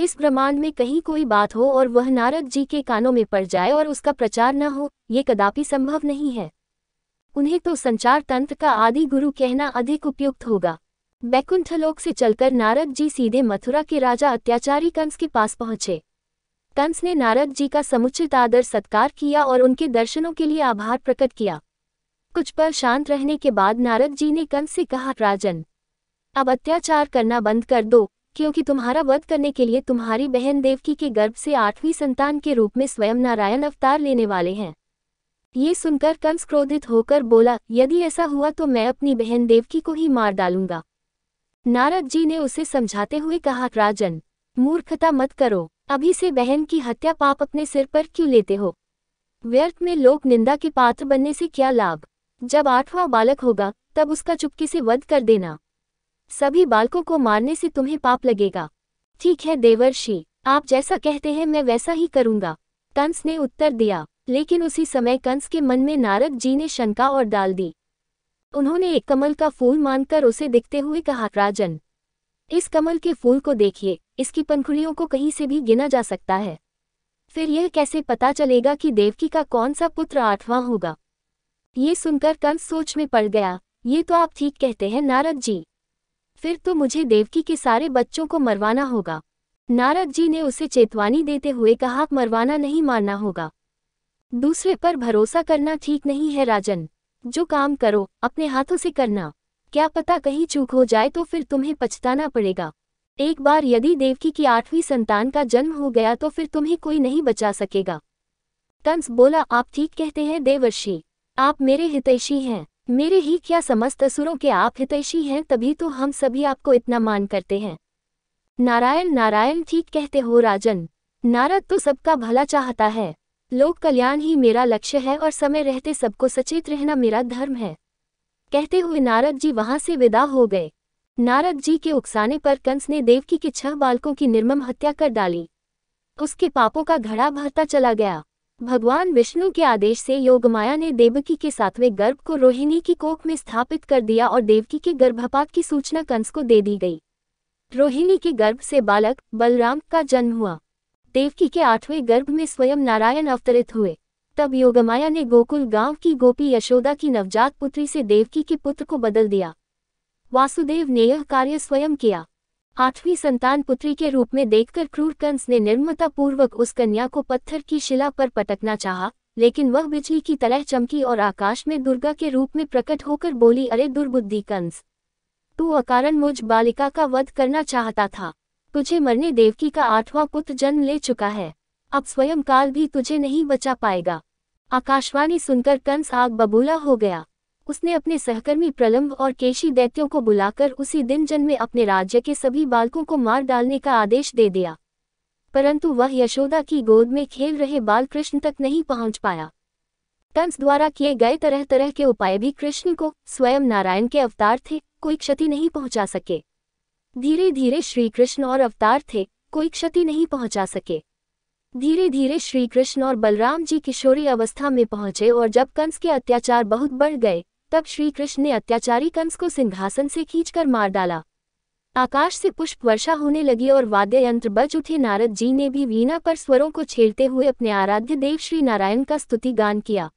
इस ब्रह्मांड में कहीं कोई बात हो और वह नारद जी के कानों में पड़ जाए और उसका प्रचार न हो ये कदापि संभव नहीं है उन्हें तो संचार तंत्र का आदि गुरु कहना अधिक उपयुक्त होगा बैकुंठलोक से चलकर नारद जी सीधे मथुरा के राजा अत्याचारी कंस के पास पहुंचे कंस ने नारद जी का समुचित आदर सत्कार किया और उनके दर्शनों के लिए आभार प्रकट किया कुछ पर शांत रहने के बाद नारद जी ने कंस से कहा राजन अब अत्याचार करना बंद कर दो क्योंकि तुम्हारा वध करने के लिए तुम्हारी बहन देवकी के गर्भ से आठवीं संतान के रूप में स्वयं नारायण अवतार लेने वाले हैं ये सुनकर कंस क्रोधित होकर बोला यदि ऐसा हुआ तो मैं अपनी बहन देवकी को ही मार डालूंगा नारद जी ने उसे समझाते हुए कहा राजन मूर्खता मत करो अभी से बहन की हत्या पाप अपने सिर पर क्यों लेते हो व्यर्थ में लोक निंदा के पात्र बनने से क्या लाभ जब आठवां बालक होगा तब उसका चुपके से वध कर देना सभी बालकों को मारने से तुम्हें पाप लगेगा ठीक है देवर्षि आप जैसा कहते हैं मैं वैसा ही करूंगा कंस ने उत्तर दिया लेकिन उसी समय कंस के मन में नारद जी ने शंका और डाल दी उन्होंने एक कमल का फूल मानकर उसे दिखते हुए कहा राजन इस कमल के फूल को देखिए इसकी पंखुड़ियों को कहीं से भी गिना जा सकता है फिर यह कैसे पता चलेगा कि देवकी का कौन सा पुत्र आठवां होगा ये सुनकर कंस सोच में पड़ गया ये तो आप ठीक कहते हैं नारद जी फिर तो मुझे देवकी के सारे बच्चों को मरवाना होगा नारद जी ने उसे चेतवानी देते हुए कहा मरवाना नहीं मारना होगा दूसरे पर भरोसा करना ठीक नहीं है राजन जो काम करो अपने हाथों से करना क्या पता कहीं चूक हो जाए तो फिर तुम्हें पछताना पड़ेगा एक बार यदि देवकी की आठवीं संतान का जन्म हो गया तो फिर तुम्हें कोई नहीं बचा सकेगा कंस बोला आप ठीक कहते हैं देवर्षि आप मेरे हितैषी हैं मेरे ही क्या समस्त असुरों के आप हितैषी हैं तभी तो हम सभी आपको इतना मान करते हैं नारायण नारायण ठीक कहते हो राजन नारद तो सबका भला चाहता है लोक कल्याण ही मेरा लक्ष्य है और समय रहते सबको सचेत रहना मेरा धर्म है कहते हुए नारद जी वहां से विदा हो गए नारद जी के उकसाने पर कंस ने देवकी के छह बालकों की निर्मम हत्या कर डाली उसके पापों का घड़ा भरता चला गया भगवान विष्णु के आदेश से योगमाया ने देवकी के सातवें गर्भ को रोहिणी की कोख में स्थापित कर दिया और देवकी के गर्भपात की सूचना कंस को दे दी गई रोहिणी के गर्भ से बालक बलराम का जन्म हुआ देवकी के आठवें गर्भ में स्वयं नारायण अवतरित हुए तब योगमाया ने गोकुल गांव की गोपी यशोदा की नवजात पुत्री से देवकी के पुत्र को बदल दिया वासुदेव ने यह कार्य स्वयं किया आठवीं संतान पुत्री के रूप में देखकर क्रूर कंस ने निर्मतापूर्वक उस कन्या को पत्थर की शिला पर पटकना चाहा, लेकिन वह बिजली की तरह चमकी और आकाश में दुर्गा के रूप में प्रकट होकर बोली अरे दुर्बुद्धि कंस तू अकारण मुझ बालिका का वध करना चाहता था तुझे मरने देवकी का आठवां पुत्र जन्म ले चुका है अब स्वयं काल भी तुझे नहीं बचा पाएगा आकाशवाणी सुनकर कंस आग बबूला हो गया उसने अपने सहकर्मी प्रलम्ब और केशी दैत्यों को बुलाकर उसी दिन जन में अपने राज्य के सभी बालकों को मार डालने का आदेश दे दिया परंतु वह यशोदा की गोद में खेल रहे बालकृष्ण तक नहीं पहुंच पाया कंस द्वारा किए गए तरह तरह के उपाय भी कृष्ण को स्वयं नारायण के अवतार थे कोई क्षति नहीं पहुंचा सके धीरे धीरे श्री कृष्ण और अवतार थे कोई क्षति नहीं पहुंचा सके धीरे धीरे श्री कृष्ण और बलराम जी किशोरी अवस्था में पहुंचे और जब कंस के अत्याचार बहुत बढ़ गए तब श्री कृष्ण ने अत्याचारी कंस को सिंहासन से खींचकर मार डाला आकाश से पुष्प वर्षा होने लगी और वाद्य यंत्र बज उठे नारद जी ने भी वीणा पर स्वरों को छेड़ते हुए अपने आराध्य देव श्री नारायण का स्तुति गान किया